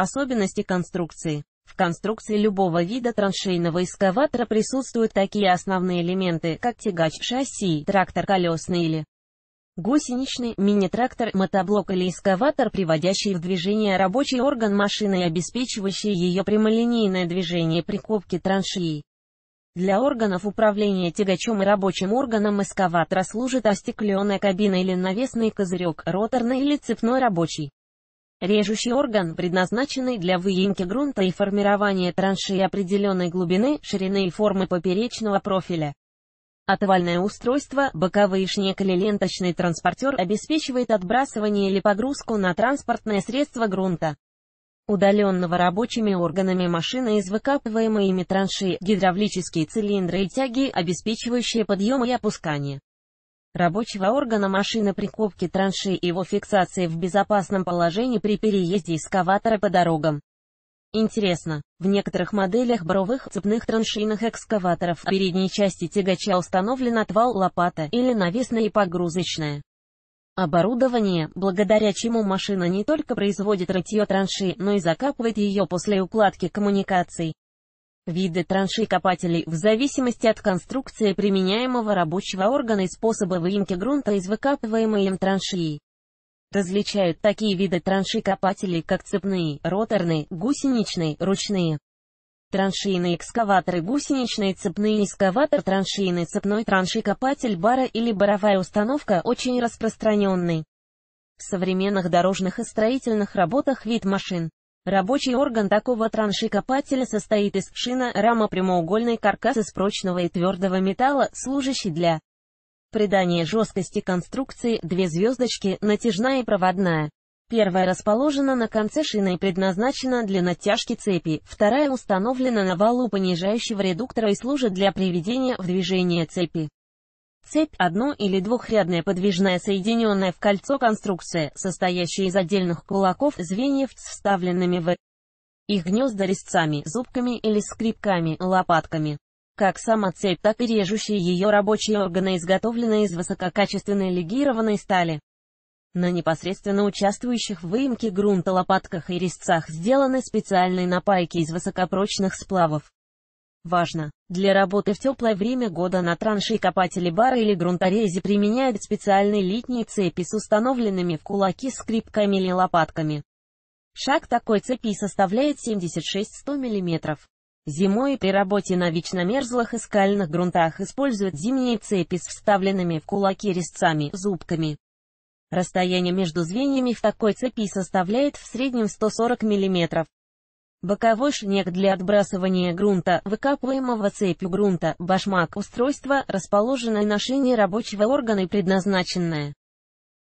Особенности конструкции. В конструкции любого вида траншейного экскаватора присутствуют такие основные элементы, как тягач шасси, трактор колесный или гусеничный, мини-трактор, мотоблок или экскаватор, приводящий в движение рабочий орган машины и обеспечивающий ее прямолинейное движение при копке траншеи. Для органов управления тягачом и рабочим органом эскаватора служит остекленная кабина или навесный козырек, роторный или цепной рабочий. Режущий орган, предназначенный для выемки грунта и формирования траншеи определенной глубины, ширины и формы поперечного профиля. Отвальное устройство, боковые шнек или ленточный транспортер обеспечивает отбрасывание или погрузку на транспортное средство грунта, удаленного рабочими органами машины из выкапываемой ими траншеи, гидравлические цилиндры и тяги, обеспечивающие подъем и опускание рабочего органа машины прикопки траншеи и его фиксации в безопасном положении при переезде эскаватора по дорогам. Интересно, в некоторых моделях боровых цепных траншейных экскаваторов в передней части тягача установлен отвал лопата или навесная и погрузочная. Оборудование, благодаря чему машина не только производит рытье траншеи, но и закапывает ее после укладки коммуникаций. Виды траншей копателей в зависимости от конструкции применяемого рабочего органа и способа выемки грунта из выкапываемой им траншеи. Различают такие виды траншей копателей, как цепные, роторные, гусеничные, ручные. Траншейные экскаваторы, гусеничные, цепные экскаватор, траншейный, цепной траншей-копатель бара или баровая установка очень распространенный. В современных дорожных и строительных работах вид машин. Рабочий орган такого траншекопателя состоит из шина, рама прямоугольной каркаса из прочного и твердого металла, служащий для придания жесткости конструкции, две звездочки, натяжная и проводная. Первая расположена на конце шины и предназначена для натяжки цепи, вторая установлена на валу понижающего редуктора и служит для приведения в движение цепи. Цепь – одно- или двухрядная подвижная соединенная в кольцо конструкция, состоящая из отдельных кулаков, звеньев с вставленными в их гнезда резцами, зубками или скрипками, лопатками. Как сама цепь, так и режущие ее рабочие органы изготовлены из высококачественной легированной стали. На непосредственно участвующих в выемке грунта лопатках и резцах сделаны специальные напайки из высокопрочных сплавов. Важно! Для работы в теплое время года на транши копатели бара или грунторезе применяют специальные литние цепи с установленными в кулаки скрипками или лопатками. Шаг такой цепи составляет 76-100 мм. Зимой при работе на вечно мерзлых и скальных грунтах используют зимние цепи с вставленными в кулаки резцами, зубками. Расстояние между звеньями в такой цепи составляет в среднем 140 мм. Боковой шнек для отбрасывания грунта, выкапываемого цепью грунта, башмак – устройство, расположенное на шине рабочего органа и предназначенное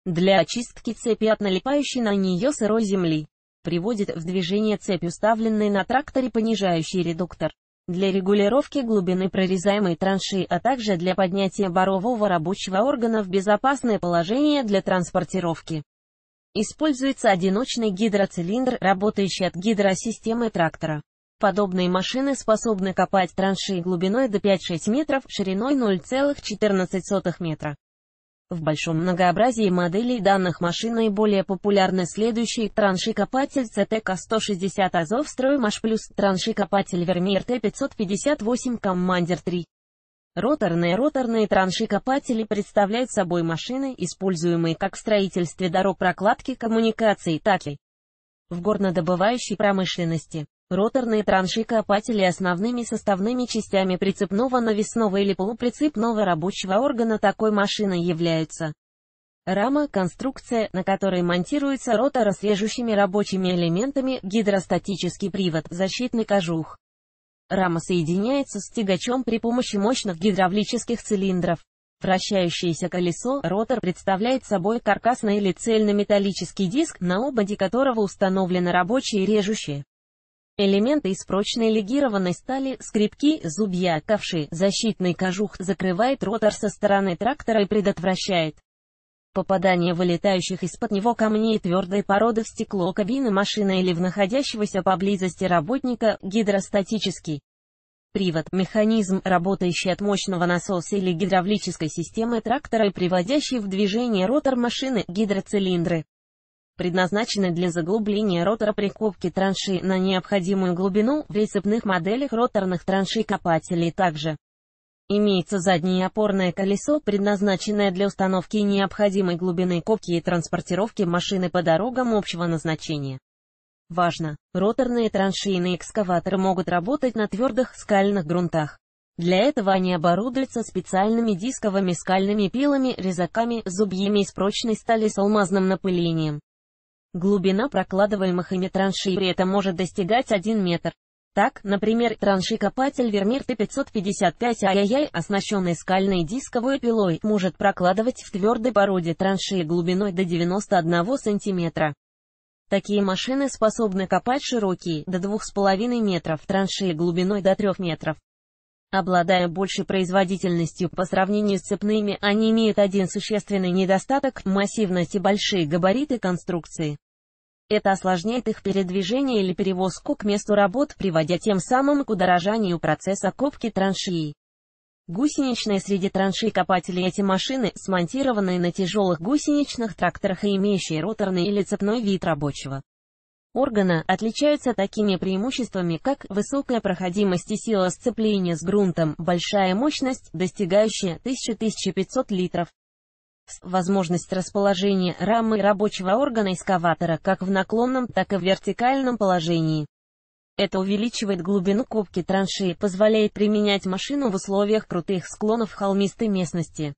для очистки цепи от налипающей на нее сырой земли. Приводит в движение цепь, уставленный на тракторе понижающий редуктор. Для регулировки глубины прорезаемой траншеи, а также для поднятия борового рабочего органа в безопасное положение для транспортировки. Используется одиночный гидроцилиндр, работающий от гидросистемы трактора. Подобные машины способны копать траншеи глубиной до 5-6 метров, шириной 0,14 метра. В большом многообразии моделей данных машин наиболее популярны следующие транши CTK-160 Азов Строймаш плюс транши-копатель Т-558 Коммандер 3. Роторные роторные транши представляют собой машины, используемые как в строительстве дорог прокладки коммуникаций, так и в горнодобывающей промышленности. Роторные транши основными составными частями прицепного навесного или полуприцепного рабочего органа такой машины являются рама, конструкция, на которой монтируется ротор с режущими рабочими элементами, гидростатический привод, защитный кожух. Рама соединяется с тягачом при помощи мощных гидравлических цилиндров. Вращающееся колесо, ротор, представляет собой каркасный или цельнометаллический диск, на ободе которого установлены рабочие режущие элементы из прочной легированной стали, скрипки, зубья, ковши, защитный кожух, закрывает ротор со стороны трактора и предотвращает Попадание вылетающих из-под него камней твердой породы в стекло кабины машины или в находящегося поблизости работника, гидростатический. Привод – механизм, работающий от мощного насоса или гидравлической системы трактора и приводящий в движение ротор машины, гидроцилиндры. Предназначены для заглубления ротора при копке траншей на необходимую глубину в рецепных моделях роторных траншей копателей также. Имеется заднее опорное колесо, предназначенное для установки необходимой глубины копки и транспортировки машины по дорогам общего назначения. Важно, роторные траншейные экскаваторы могут работать на твердых скальных грунтах. Для этого они оборудуются специальными дисковыми скальными пилами, резаками, зубьями из прочной стали с алмазным напылением. Глубина прокладываемых ими траншей при этом может достигать 1 метр. Так, например, траншекопатель Вермир Т-555 АЯЯЙ, оснащенный скальной дисковой пилой, может прокладывать в твердой породе траншеи глубиной до 91 см. Такие машины способны копать широкие, до 2,5 метров, траншеи глубиной до 3 метров. Обладая большей производительностью по сравнению с цепными, они имеют один существенный недостаток – массивность и большие габариты конструкции. Это осложняет их передвижение или перевозку к месту работ, приводя тем самым к удорожанию процесса копки траншеи. Гусеничные среди траншей копатели эти машины, смонтированные на тяжелых гусеничных тракторах и имеющие роторный или цепной вид рабочего органа, отличаются такими преимуществами, как высокая проходимость и сила сцепления с грунтом, большая мощность, достигающая 1000-1500 литров, возможность расположения рамы рабочего органа экскаватора как в наклонном, так и в вертикальном положении. Это увеличивает глубину копки траншеи позволяет применять машину в условиях крутых склонов холмистой местности.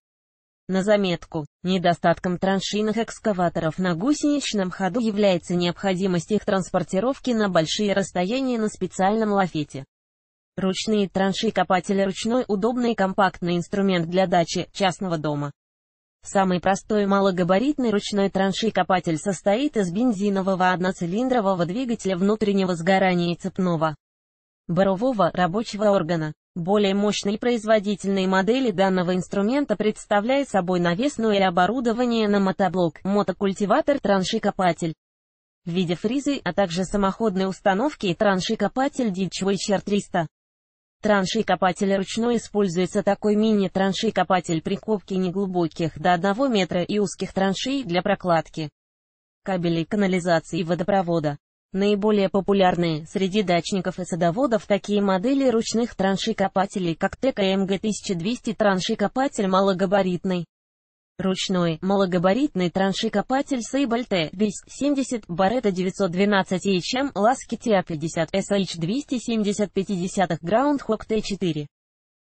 На заметку, недостатком траншейных экскаваторов на гусеничном ходу является необходимость их транспортировки на большие расстояния на специальном лафете. Ручные транши-копатели ручной удобный и компактный инструмент для дачи, частного дома. Самый простой малогабаритный ручной траншекопатель состоит из бензинового одноцилиндрового двигателя внутреннего сгорания и цепного борового рабочего органа. Более мощные и производительные модели данного инструмента представляют собой навесное оборудование на мотоблок, мотокультиватор, траншекопатель в виде фрезы, а также самоходные установки и траншекопатель DitchWacher 300. Траншей-копатель ручной используется такой мини-траншей-копатель при копке неглубоких до 1 метра и узких траншей для прокладки кабелей канализации и водопровода. Наиболее популярные среди дачников и садоводов такие модели ручных траншей-копателей, как ТКМГ-1200 траншей-копатель малогабаритный, ручной, малогабаритный траншекопатель Sable т 270 Барета 912 HM, Lasky TA-50, SH 270-50 Groundhog т 4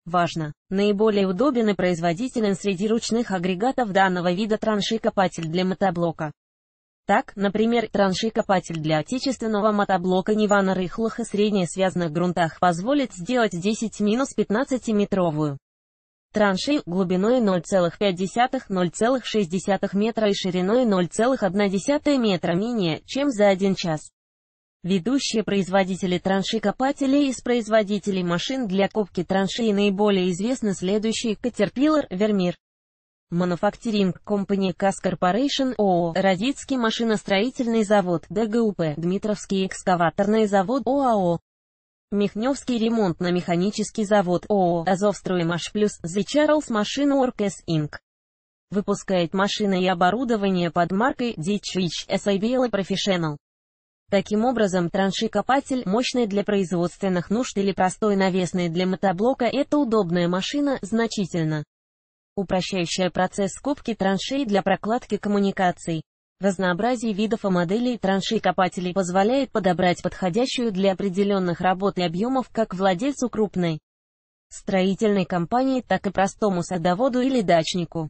Важно! Наиболее удобен и производителен среди ручных агрегатов данного вида траншекопатель для мотоблока. Так, например, траншекопатель для отечественного мотоблока Нивана на рыхлых и среднесвязанных грунтах позволит сделать 10-15-метровую траншей глубиной 0,5-0,6 метра и шириной 0,1 метра менее, чем за один час. Ведущие производители траншей-копателей из производителей машин для копки траншей наиболее известны следующие Caterpillar, Vermeer, Manufacturing Company Cas Corporation ООО, Родицкий машиностроительный завод, ДГУП, Дмитровский экскаваторный завод ОАО. А Михневский ремонтно-механический завод ООО «Азовстроймаш Плюс» The Charles Machine Workers Inc. выпускает машины и оборудование под маркой Ditchwich SIBL Professional. Таким образом, траншекопатель, мощный для производственных нужд или простой навесный для мотоблока, это удобная машина, значительно упрощающая процесс скобки траншей для прокладки коммуникаций. Разнообразие видов и моделей траншей копателей позволяет подобрать подходящую для определенных работ и объемов как владельцу крупной строительной компании, так и простому садоводу или дачнику.